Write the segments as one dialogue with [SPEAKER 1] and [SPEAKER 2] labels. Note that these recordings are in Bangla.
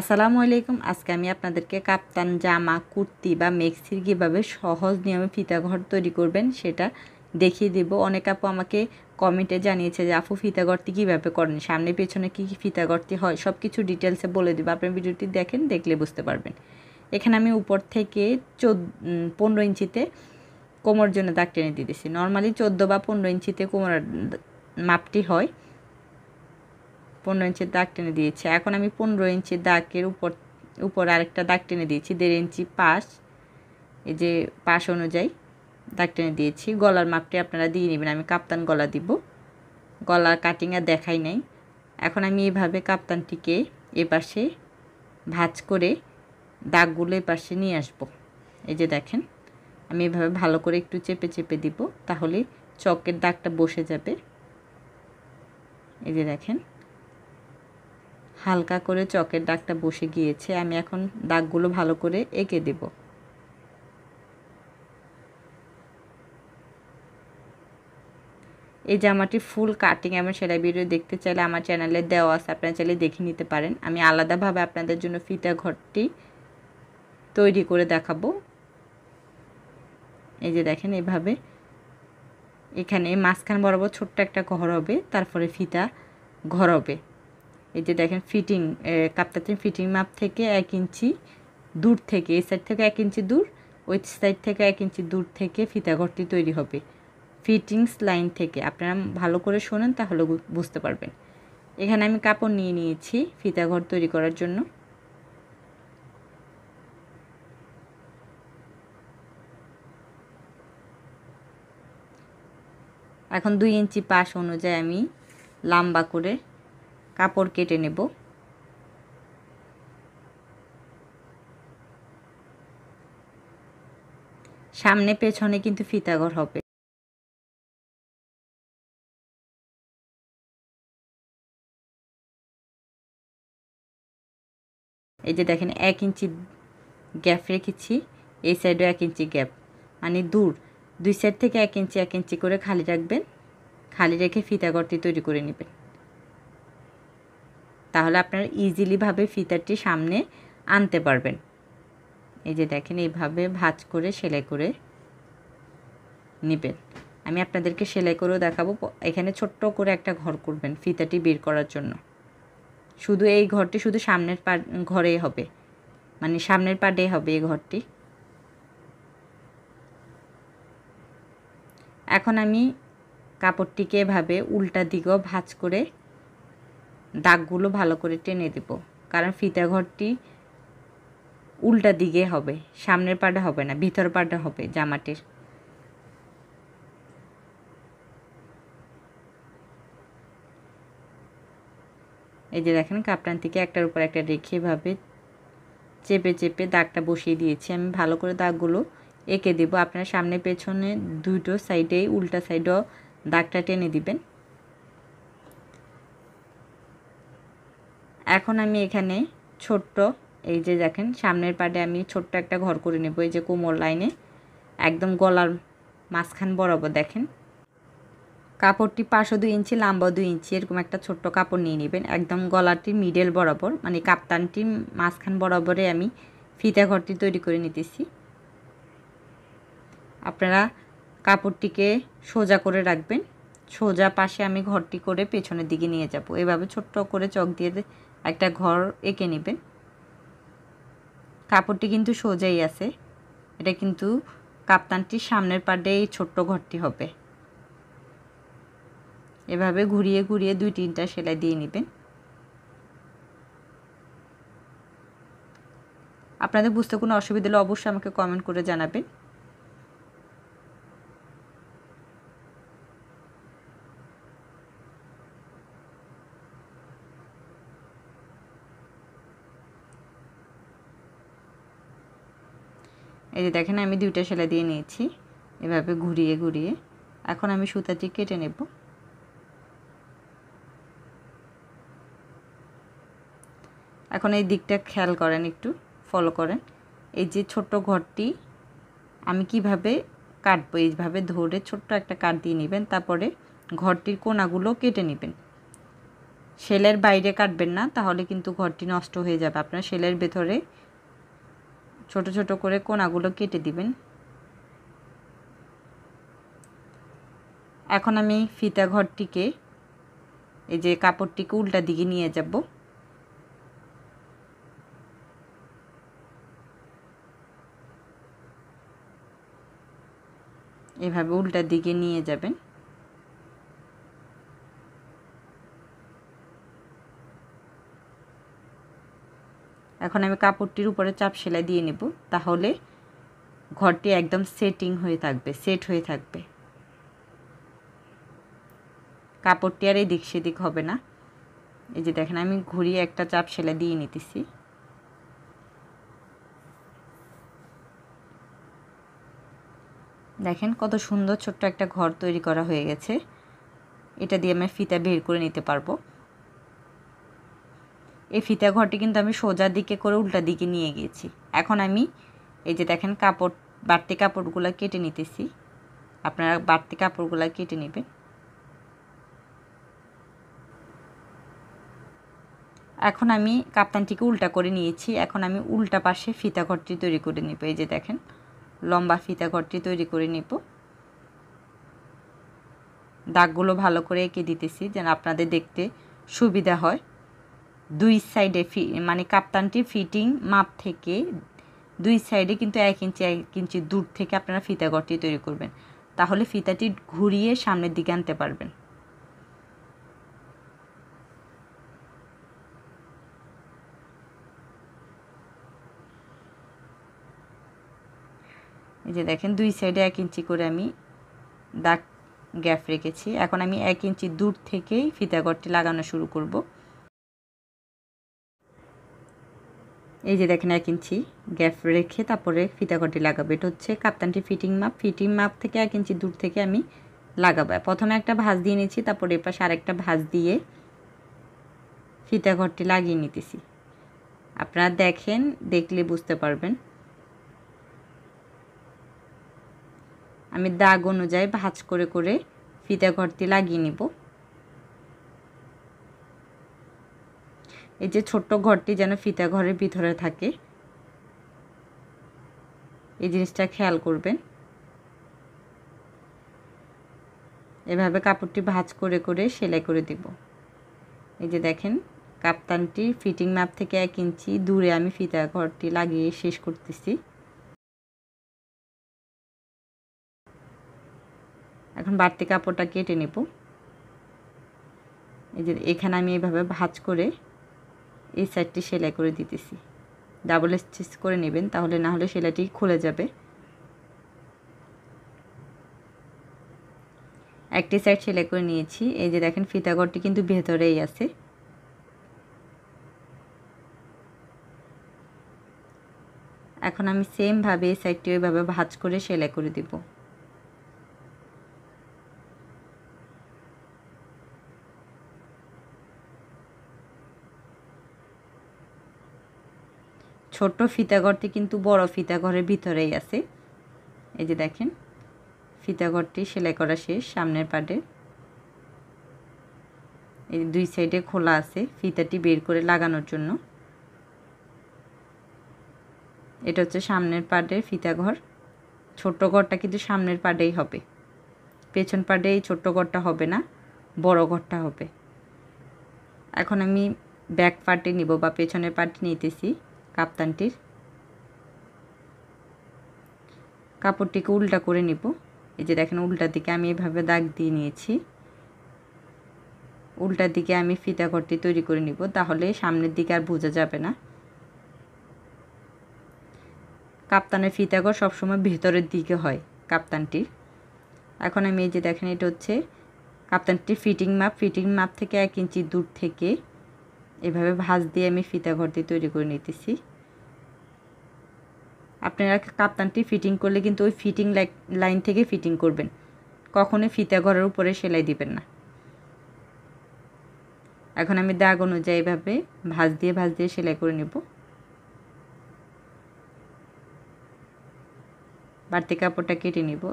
[SPEAKER 1] আসসালামু আলাইকুম আজকে আমি আপনাদেরকে কাপ্তান জামা কুর্তি বা মেক্সির কীভাবে সহজ নিয়মে ফিতাঘর তৈরি করবেন সেটা দেখিয়ে দেব অনেক আপু আমাকে কমেন্টে জানিয়েছে যে আপু ফিতাঘরটি কীভাবে করেন সামনে পেছনে কী কী ফিতাঘরটি হয় সব কিছু ডিটেলসে বলে দেবো আপনার ভিডিওটি দেখেন দেখলে বুঝতে পারবেন এখানে আমি উপর থেকে চোদ্দ পনেরো ইঞ্চিতে কোমর জন্য দাগ টেনে দিতেছি নর্মালি চোদ্দো বা পনেরো ইঞ্চিতে কোমর মাপটি হয় পনেরো ইঞ্চের দাগ টেনে দিয়েছি এখন আমি পনেরো ইঞ্চের দাগের উপর উপর আরেকটা দাগ টেনে দিয়েছি দেড় ইঞ্চি পাশ এই যে পাশ অনুযায়ী দাগ টেনে দিয়েছি গলার মাপটি আপনারা দিয়ে নেবেন আমি কাপ্তান গলা দিব গলার কাটিং আর দেখাই নাই এখন আমি এভাবে কাপ্তানটিকে এপাশে ভাজ করে দাগগুলো এপাশে নিয়ে আসব এই যে দেখেন আমি এভাবে ভালো করে একটু চেপে চেপে দিব তাহলে চকের দাগটা বসে যাবে এই যে দেখেন হালকা করে চকের দাগটা বসে গিয়েছে আমি এখন দাগগুলো ভালো করে এঁকে দেবো এই জামাটি ফুল কাটিং এবং সেলাই ভিডিও দেখতে চাইলে আমার চ্যানেলে দেওয়া আছে আপনারা চাইলে দেখে নিতে পারেন আমি আলাদাভাবে আপনাদের জন্য ফিতা ঘরটি তৈরি করে দেখাবো এই যে দেখেন এভাবে এখানে মাঝখান বরাবর ছোট্ট একটা ঘর হবে তারপরে ফিতা ঘর হবে এই যে দেখেন ফিটিং কাপটাতে ফিটিং মাপ থেকে এক ইঞ্চি দূর থেকে এই সাইড থেকে এক ইঞ্চি দূর ওই সাইড থেকে এক ইঞ্চি দূর থেকে ফিতা ঘরটি তৈরি হবে ফিটিংস লাইন থেকে আপনারা ভালো করে শোনেন তাহলে বুঝতে পারবেন এখানে আমি কাপড় নিয়ে নিয়েছি ফিতা ঘর তৈরি করার জন্য এখন দুই ইঞ্চি পাশ অনুযায়ী আমি লম্বা করে কাপড় কেটে নেব সামনে পেছনে কিন্তু ফিতাঘর হবে এই যে দেখেন এক ইঞ্চি গ্যাপ রেখেছি এই সাইডও এক ইঞ্চি গ্যাপ মানে দূর দুই সাইড থেকে এক ইঞ্চি এক ইঞ্চি করে খালি রাখবেন খালি রেখে ফিতাগরটি তৈরি করে নেবেন তাহলে আপনারা ইজিলিভাবে ফিতারটি সামনে আনতে পারবেন এই যে দেখেন এইভাবে ভাজ করে সেলাই করে নেবেন আমি আপনাদেরকে সেলাই করেও দেখাবো এখানে ছোট্ট করে একটা ঘর করবেন ফিতাটি বের করার জন্য শুধু এই ঘরটি শুধু সামনের পা ঘরেই হবে মানে সামনের পাড়েই হবে এই ঘরটি এখন আমি কাপড়টিকে এভাবে উল্টা দিগ ভাজ করে দাগগুলো ভালো করে টেনে দেব কারণ ফিতা ঘরটি উল্টা দিকে হবে সামনের পাটা হবে না ভিতর পাটা হবে জামাটির এই যে দেখেন কাপটান থেকে একটার উপর একটা রেখে এভাবে চেপে চেপে দাগটা বসিয়ে দিয়েছি আমি ভালো করে দাগগুলো এঁকে দেবো আপনার সামনে পেছনে দুটো সাইডেই উল্টা সাইডও দাগটা টেনে দিবেন এখন আমি এখানে ছোট্ট এই যে দেখেন সামনের পাটে আমি ছোট্ট একটা ঘর করে নেব এই যে কোমর লাইনে একদম গলার মাঝখান বরাবর দেখেন কাপড়টি পাঁচশো দুই ইঞ্চি লম্বা দুই ইঞ্চি এরকম একটা ছোট্ট কাপড় নিয়ে নেবেন একদম গলাটির মিডল বরাবর মানে কাপ্তানটির মাঝখান বরাবরে আমি ফিতা ঘরটি তৈরি করে নিতেছি আপনারা কাপড়টিকে সোজা করে রাখবেন সোজা পাশে আমি ঘরটি করে পেছনের দিকে নিয়ে যাব এভাবে ছোট্ট করে চক দিয়ে একটা ঘর এঁকে নেবেন কাপড়টি কিন্তু সোজাই আছে এটা কিন্তু কাপ্তানটির সামনের পাড়ে এই ছোট্ট ঘরটি হবে এভাবে ঘুরিয়ে ঘুরিয়ে দুই তিনটা সেলাই দিয়ে নেবেন আপনাদের বুঝতে কোনো অসুবিধা হলে অবশ্যই আমাকে কমেন্ট করে জানাবেন এই যে দেখেন আমি দুইটা সেলাই দিয়ে নিয়েছি এভাবে ঘুরিয়ে ঘুরিয়ে এখন আমি সুতাটি কেটে নেব এখন এই দিকটা খেয়াল করেন একটু ফলো করেন এই যে ছোট ঘরটি আমি কিভাবে কাটবো এইভাবে ধরে ছোট্ট একটা কাট দিয়ে নেবেন তারপরে ঘরটির কোনাগুলো কেটে নেবেন সেলের বাইরে কাটবেন না তাহলে কিন্তু ঘরটি নষ্ট হয়ে যাবে আপনার সেলের ভেতরে ছোট ছোট করে কোনাগুলো কেটে দিবেন এখন আমি ফিতা ঘরটিকে এই যে কাপড়টিকে উল্টা দিকে নিয়ে যাব এভাবে উল্টা দিকে নিয়ে যাবেন এখন আমি কাপড়টির উপরে চাপ সেলাই দিয়ে নেব তাহলে ঘরটি একদম সেটিং হয়ে থাকবে সেট হয়ে থাকবে কাপড়টি আর এদিক সেদিক হবে না এই যে দেখেন আমি ঘুরিয়ে একটা চাপ সেলাই দিয়ে নিতেছি দেখেন কত সুন্দর ছোট্ট একটা ঘর তৈরি করা হয়ে গেছে এটা দিয়ে আমি ফিতা বের করে নিতে পারবো এই ফিতা ঘরটি কিন্তু আমি সোজা দিকে করে উল্টা দিকে নিয়ে গিয়েছি এখন আমি এই যে দেখেন কাপড় বাড়তি কাপড়গুলো কেটে নিতেছি আপনারা বাড়তি কাপড়গুলো কেটে নেবেন এখন আমি কাপ্তানটিকে উল্টা করে নিয়েছি এখন আমি উল্টা পাশে ফিতা ঘরটি তৈরি করে নিব এই যে দেখেন লম্বা ফিতা ঘরটি তৈরি করে নিব দাগগুলো ভালো করে এঁকে দিতেছি যেন আপনাদের দেখতে সুবিধা হয় দুই সাইডে ফি মানে কাপ্তানটি ফিটিং মাপ থেকে দুই সাইডে কিন্তু এক ইঞ্চি এক ইঞ্চি দূর থেকে আপনারা ফিতাঘরটি তৈরি করবেন তাহলে ফিতাটি ঘুরিয়ে সামনের দিকে আনতে পারবেন এই যে দেখেন দুই সাইডে এক ইঞ্চি করে আমি দাগ গ্যাপ রেখেছি এখন আমি এক ইঞ্চি দূর থেকেই ফিতাঘরটি লাগানো শুরু করব এই যে দেখেন এক ইঞ্চি গ্যাপ রেখে তারপরে ফিতাকটি লাগাবো এটা হচ্ছে কাপ্তানটি ফিটিং মাপ ফিটিং মাপ থেকে এক ইঞ্চি দূর থেকে আমি লাগাবো প্রথমে একটা ভাঁজ দিয়ে নিয়েছি তারপরে এপাশে আরেকটা ভাঁজ দিয়ে ফিতাকটি লাগিয়ে নিতেছি আপনারা দেখেন দেখলে বুঝতে পারবেন আমি দাগ অনুযায়ী ভাঁজ করে করে ফিতাকটি লাগিয়ে নিব এই যে ছোট্ট ঘরটি যেন ফিতা ঘরের ভিতরে থাকে এই জিনিসটা খেয়াল করবেন এভাবে কাপড়টি ভাজ করে করে সেলাই করে দেব এই যে দেখেন কাপ্তানটি ফিটিং ম্যাপ থেকে এক ইঞ্চি দূরে আমি ফিতা ঘরটি লাগিয়ে শেষ করতেছি এখন বাড়তি কাপড়টা কেটে নেব এই যে এখানে আমি এইভাবে ভাজ করে এই সাইডটি সেলাই করে দিতেছি ডাবল স্টিচ করে নেবেন তাহলে না হলে সেলাইটি খুলে যাবে একটি সাইড সেলাই করে নিয়েছি এই যে দেখেন ফিতাগড়টি কিন্তু ভেতরেই আছে এখন আমি সেমভাবে এই সাইডটি ওইভাবে ভাজ করে সেলাই করে দেবো ছোট্ট ফিতাঘরটি কিন্তু বড় ফিতাঘরের ভিতরেই আছে এই যে দেখেন ফিতাঘরটি সেলাই করা শেষ সামনের পাটে এই দুই সাইডে খোলা আছে ফিতাটি বের করে লাগানোর জন্য এটা হচ্ছে সামনের পাটের ফিতাঘর ছোট্ট ঘরটা কিন্তু সামনের পাটেই হবে পেছন পাটে এই ছোট্ট ঘরটা হবে না বড় ঘরটা হবে এখন আমি ব্যাক পার্টে নিব বা পেছনের পার্টে নিতেছি কাপ্তানটির কাপড়টিকে উল্টা করে নিব এই যে দেখেন উল্টার দিকে আমি এভাবে দাগ দিয়ে নিয়েছি উল্টার দিকে আমি ফিতা ঘরটি তৈরি করে নিব তাহলে সামনের দিকে আর বোঝা যাবে না কাপ্তানের ফিতাঘর সবসময় ভেতরের দিকে হয় কাপ্তানটির এখন আমি এই যে দেখেন এটা হচ্ছে কাপ্তানটির ফিটিং মাপ ফিটিং মাপ থেকে এক ইঞ্চি দূর থেকে এভাবে ভাঁজ দিয়ে আমি ফিতা ঘর দিয়ে তৈরি করে নিতেছি আপনারা কাপ্তানটি ফিটিং করলে কিন্তু ওই ফিটিং লাইন থেকে ফিটিং করবেন কখনোই ফিতা ঘরের উপরে সেলাই দিবেন না এখন আমি দাগ অনুযায়ী এভাবে ভাঁজ দিয়ে ভাঁজ দিয়ে সেলাই করে নেব বাড়তি কাপড়টা কেটে নিব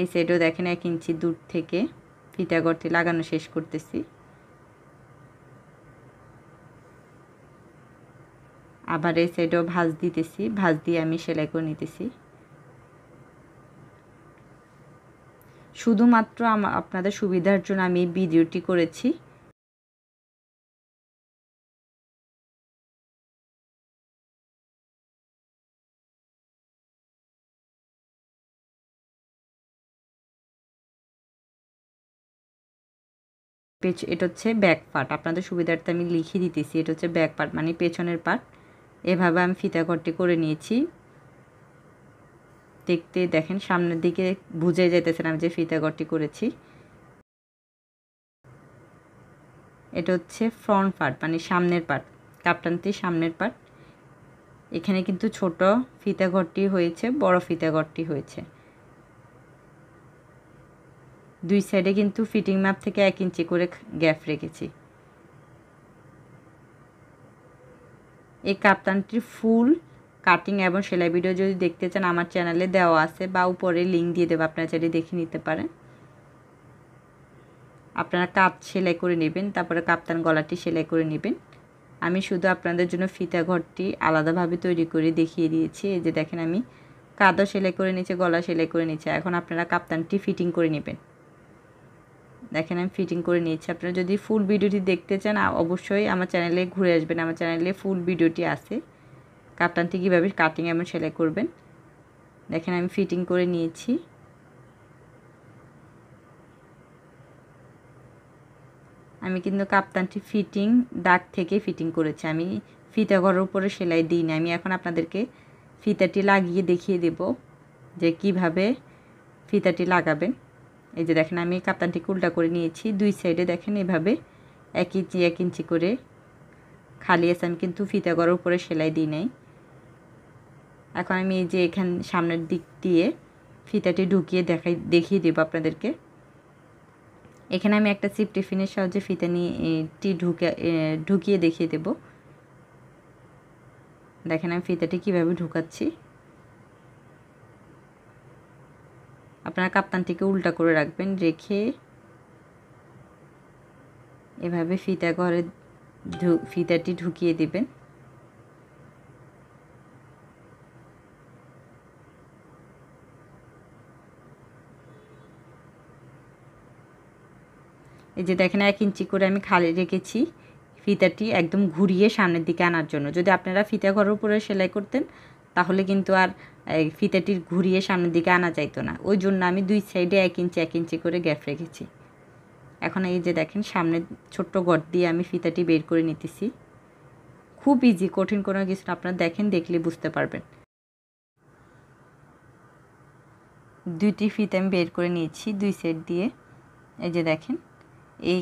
[SPEAKER 1] এই সাইডও দেখেন এক ইঞ্চি দূর থেকে ফিতা ঘরটি লাগানো শেষ করতেছি আবার এই সাইডেও ভাঁজ দিতেছি ভাঁজ দিয়ে আমি সেলাই করে নিতেছি শুধুমাত্র আপনাদের সুবিধার জন্য আমি ভিডিওটি করেছি পেছ এটা হচ্ছে ব্যাক পার্ট আপনাদের সুবিধার্থে আমি লিখে দিতেছি এটা হচ্ছে ব্যাক পার্ট মানে পেছনের পার্ট এভাবে আমি ফিতা ঘরটি করে নিয়েছি দেখতে দেখেন সামনের দিকে বুঝে যেতেছেন আমি যে ফিতা ঘরটি করেছি এটা হচ্ছে ফ্রন্ট পার্ট মানে সামনের পার্ট কাপটানটি সামনের পার্ট এখানে কিন্তু ছোট ফিতা ঘরটি হয়েছে বড় ফিতা ঘরটি হয়েছে দুই সাইডে কিন্তু ফিটিং ম্যাপ থেকে এক ইঞ্চি করে গ্যাপ রেখেছি এই কাপ্তানটির ফুল কাটিং এবং সেলাই ভিডিও যদি দেখতে চান আমার চ্যানেলে দেওয়া আছে বা উপরে লিঙ্ক দিয়ে দেবো আপনারা চাইলে দেখে নিতে পারেন আপনারা কাপ সেলাই করে নেবেন তারপরে কাপ্তান গলাটি সেলাই করে নেবেন আমি শুধু আপনাদের জন্য ফিতা ঘরটি আলাদাভাবে তৈরি করে দেখিয়ে দিয়েছি এই যে দেখেন আমি কাঁধও সেলাই করে নিচ্ছে গলা সেলাই করে নিচ্ছে এখন আপনারা কাপ্তানটি ফিটিং করে নেবেন দেখেন আমি ফিটিং করে নিয়েছি আপনারা যদি ফুল ভিডিওটি দেখতে চান অবশ্যই আমার চ্যানেলে ঘুরে আসবেন আমার চ্যানেলে ফুল ভিডিওটি আছে কাপ্তানটি কীভাবে কাটিং এবং সেলাই করবেন দেখেন আমি ফিটিং করে নিয়েছি আমি কিন্তু কাপ্তানটি ফিটিং দাগ থেকে ফিটিং করেছি আমি ফিতা ঘরের উপরে সেলাই দিই না আমি এখন আপনাদেরকে ফিতাটি লাগিয়ে দেখিয়ে দেব যে কিভাবে ফিতাটি লাগাবেন এই যে দেখেন আমি কাতানটি উল্টা করে নিয়েছি দুই সাইডে দেখেন এভাবে এক ইঞ্চি এক ইঞ্চি করে খালি আছে আমি কিন্তু ফিতা করার উপরে সেলাই দিই নাই এখন আমি এই যে এখান সামনের দিক দিয়ে ফিতাটি ঢুকিয়ে দেখাই দেখিয়ে দেবো আপনাদেরকে এখানে আমি একটা চিপ টিফিনের সাহায্যে ফিতা নিয়ে টি ঢুকে ঢুকিয়ে দেখিয়ে দেব দেখেন আমি ফিতাটি কীভাবে ঢুকাচ্ছি আপনারা কাপ্তানটিকে উল্টা করে রাখবেন রেখে এভাবে ফিতা ঘরে ফিতাটি ঢুকিয়ে দিবেন এই যে দেখেন এক ইঞ্চি করে আমি খালি রেখেছি ফিতাটি একদম ঘুরিয়ে সামনের দিকে আনার জন্য যদি আপনারা ফিতা ঘরের উপরে সেলাই করতেন তাহলে কিন্তু আর ফিতাটির ঘুরিয়ে সামনের দিকে আনা যাইতো না ওই জন্য আমি দুই সাইডে এক ইঞ্চি এক ইঞ্চি করে গ্যাপ রেখেছি এখন এই যে দেখেন সামনে ছোট্ট গড় দিয়ে আমি ফিতাটি বের করে নিতেছি খুব ইজি কঠিন কোনো কিছু আপনারা দেখেন দেখলে বুঝতে পারবেন দুইটি ফিতে আমি বের করে নিয়েছি দুই সাইড দিয়ে এই যে দেখেন এই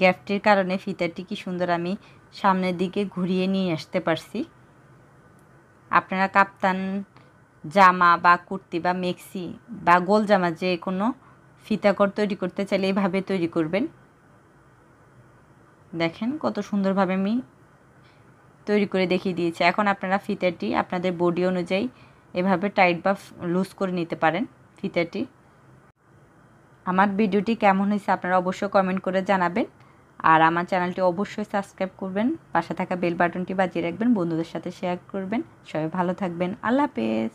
[SPEAKER 1] গ্যাপটির কারণে ফিতাটি কি সুন্দর আমি সামনের দিকে ঘুরিয়ে নিয়ে আসতে পারছি আপনারা কাপ্তান জামা বা কুর্তি বা মেক্সি বা গোল জামা যে কোনো ফিতাকর তৈরি করতে চাইলে এইভাবে তৈরি করবেন দেখেন কত সুন্দরভাবে আমি তৈরি করে দেখিয়ে দিয়েছি এখন আপনারা ফিতাটি আপনাদের বডি অনুযায়ী এভাবে টাইট বা লুজ করে নিতে পারেন ফিতাটি আমার ভিডিওটি কেমন হয়েছে আপনারা অবশ্যই কমেন্ট করে জানাবেন আর আমার চ্যানেলটি অবশ্যই সাবস্ক্রাইব করবেন পাশে থাকা বেল বাটনটি বাজিয়ে রাখবেন বন্ধুদের সাথে শেয়ার করবেন সবাই ভালো থাকবেন আল্লাহ হাফেজ